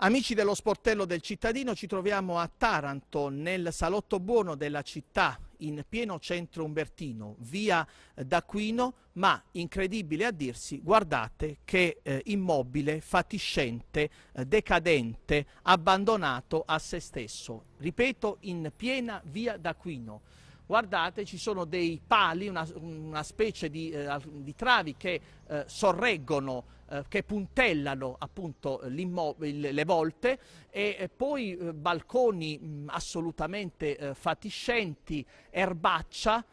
Amici dello sportello del cittadino, ci troviamo a Taranto, nel salotto buono della città, in pieno centro umbertino, via d'Aquino, ma incredibile a dirsi, guardate che eh, immobile, fatiscente, eh, decadente, abbandonato a se stesso. Ripeto, in piena via d'Aquino guardate ci sono dei pali, una, una specie di, eh, di, travi che eh, sorreggono, eh, che puntellano appunto eh, le volte e poi eh, balconi mh, mm, assolutamente eh, fatiscenti, erbaccia,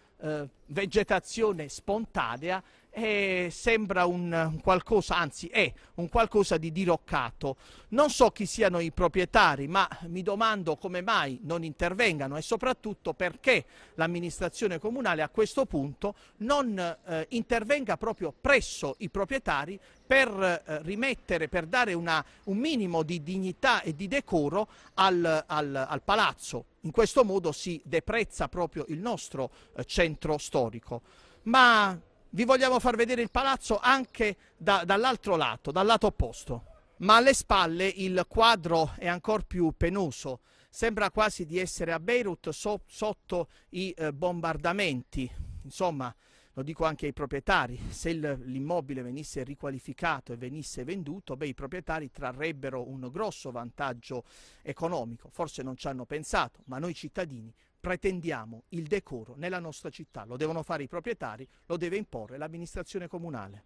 vegetazione spontanea eh, sembra un, un qualcosa, anzi è un qualcosa di diroccato. Non so chi siano i proprietari, ma mi domando come mai non intervengano e soprattutto perché l'amministrazione comunale a questo punto non eh, intervenga proprio presso i proprietari per eh, rimettere, per dare una, un minimo di dignità e di decoro al, al, al, palazzo. In questo modo si deprezza proprio il nostro eh, centro storico. Ma vi vogliamo far vedere il palazzo anche da, dall'altro lato, dal lato opposto. Ma alle spalle il quadro è ancora più penoso. Sembra quasi di essere a Beirut so, sotto i eh, bombardamenti. Insomma, lo dico anche ai proprietari, se l'immobile venisse riqualificato e venisse venduto, beh, i proprietari trarrebbero un grosso vantaggio economico. Forse non ci hanno pensato, ma noi cittadini pretendiamo il decoro nella nostra città, lo devono fare i proprietari, lo deve imporre l'amministrazione comunale.